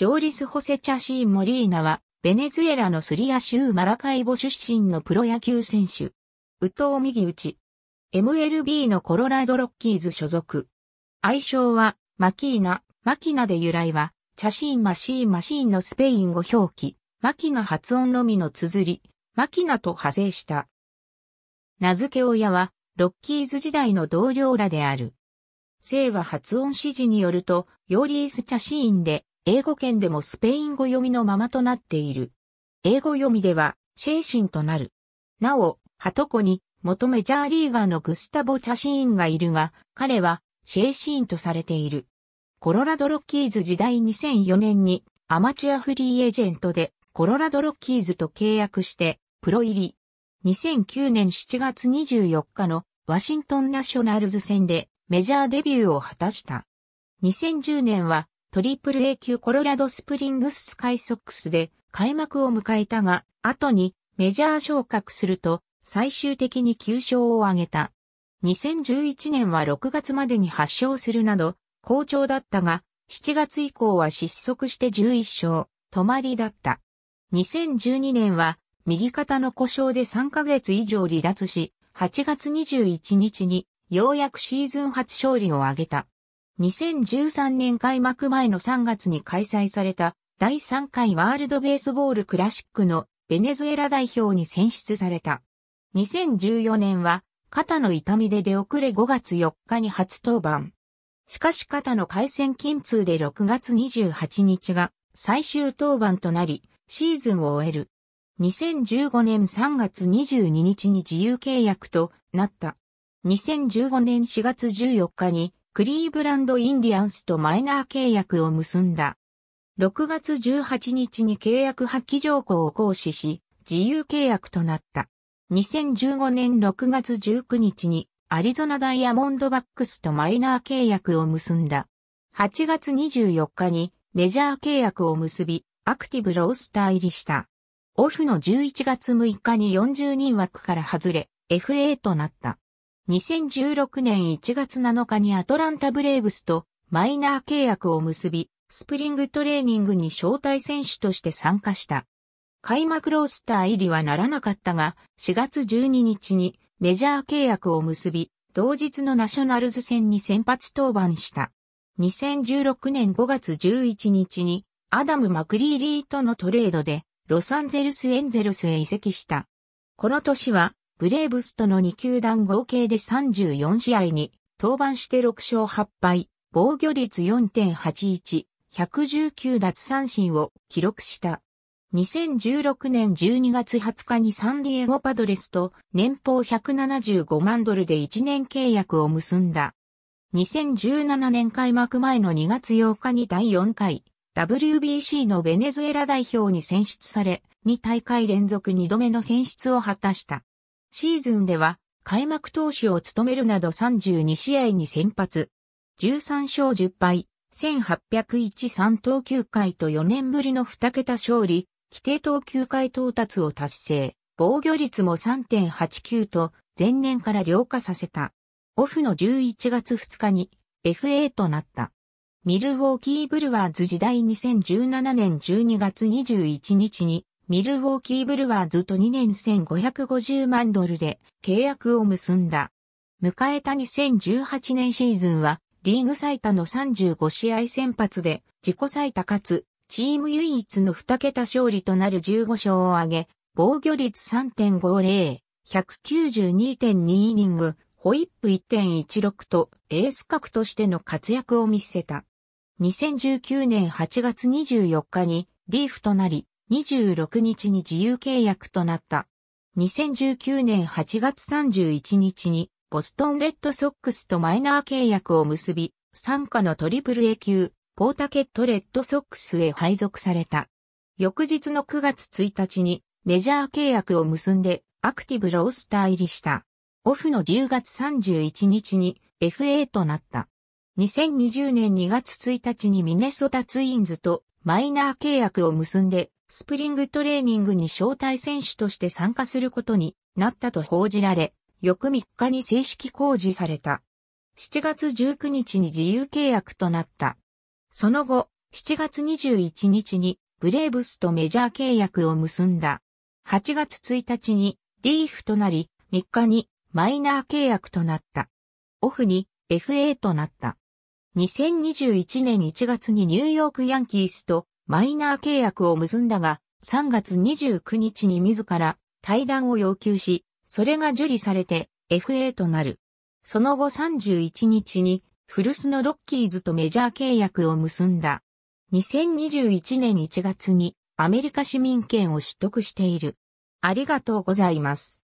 ジョーリス・ホセ・チャシー・モリーナは、ベネズエラのスリア州マラカイボ出身のプロ野球選手。右投右打ち。MLB のコロラドロッキーズ所属。愛称は、マキーナ、マキナで由来は、チャシーンマシーマシーンのスペイン語表記、マキナ発音のみの綴り、マキナと派生した。名付け親は、ロッキーズ時代の同僚らである。姓は発音指示によると、ヨーリース・チャシーンで、英語圏でもスペイン語読みのままとなっている。英語読みでは、シェイシンとなる。なお、ハトコに、元メジャーリーガーのグスタボ・チャシーンがいるが、彼は、シェイシーンとされている。コロラドロッキーズ時代2004年に、アマチュアフリーエージェントで、コロラドロッキーズと契約して、プロ入り。2009年7月24日のワシントンナショナルズ戦でメジャーデビューを果たした。2010年はトリプル A 級コロラドスプリングススカイソックスで開幕を迎えたが、後にメジャー昇格すると最終的に9勝を挙げた。2011年は6月までに8勝するなど、好調だったが、7月以降は失速して11勝、止まりだった。2012年は、右肩の故障で3ヶ月以上離脱し、8月21日に、ようやくシーズン初勝利を挙げた。2013年開幕前の3月に開催された第3回ワールドベースボールクラシックのベネズエラ代表に選出された。2014年は肩の痛みで出遅れ5月4日に初登板。しかし肩の回線筋痛で6月28日が最終登板となり、シーズンを終える。2015年3月22日に自由契約となった。2015年4月14日にクリーブランドインディアンスとマイナー契約を結んだ。6月18日に契約破棄条項を行使し、自由契約となった。2015年6月19日にアリゾナダイヤモンドバックスとマイナー契約を結んだ。8月24日にメジャー契約を結び、アクティブロースター入りした。オフの11月6日に40人枠から外れ、FA となった。2016年1月7日にアトランタブレーブスとマイナー契約を結び、スプリングトレーニングに招待選手として参加した。開幕ロースター入りはならなかったが、4月12日にメジャー契約を結び、同日のナショナルズ戦に先発登板した。2016年5月11日にアダム・マクリーリーとのトレードでロサンゼルス・エンゼルスへ移籍した。この年はブレーブスとの2球団合計で34試合に登板して6勝8敗、防御率4.81、119奪三振を記録した。2016年12月20日にサンディエゴパドレスと年俸175万ドルで1年契約を結んだ。2017年開幕前の2月8日に第4回 WBC のベネズエラ代表に選出され、2大会連続2度目の選出を果たした。シーズンでは開幕投手を務めるなど32試合に先発。13勝10敗、1801-3投球回と4年ぶりの2桁勝利、規定投球回到達を達成、防御率も3.89と前年から良化させた。オフの11月2日に FA となった。ミルウォーキーブルワーズ時代2017年12月21日にミルウォーキーブルワーズと2年1550万ドルで契約を結んだ。迎えた2018年シーズンは、リーグ最多の35試合先発で、自己最多かつ、チーム唯一の2桁勝利となる15勝を挙げ、防御率3.50、192.2イニング、ホイップ1.16と、エース格としての活躍を見せた。2019年8月24日に、リーフとなり、26日に自由契約となった。2019年8月31日にボストンレッドソックスとマイナー契約を結び、参加のトリプル A 級、ポータケットレッドソックスへ配属された。翌日の9月1日にメジャー契約を結んでアクティブロースター入りした。オフの10月31日に FA となった。2020年2月1日にミネソタツインズとマイナー契約を結んでスプリングトレーニングに招待選手として参加することになったと報じられ、翌3日に正式公示された。7月19日に自由契約となった。その後、7月21日にブレーブスとメジャー契約を結んだ。8月1日にディーフとなり、3日にマイナー契約となった。オフに FA となった。2021年1月にニューヨークヤンキースとマイナー契約を結んだが、3月29日に自ら対談を要求し、それが受理されて FA となる。その後31日に古巣のロッキーズとメジャー契約を結んだ。2021年1月にアメリカ市民権を取得している。ありがとうございます。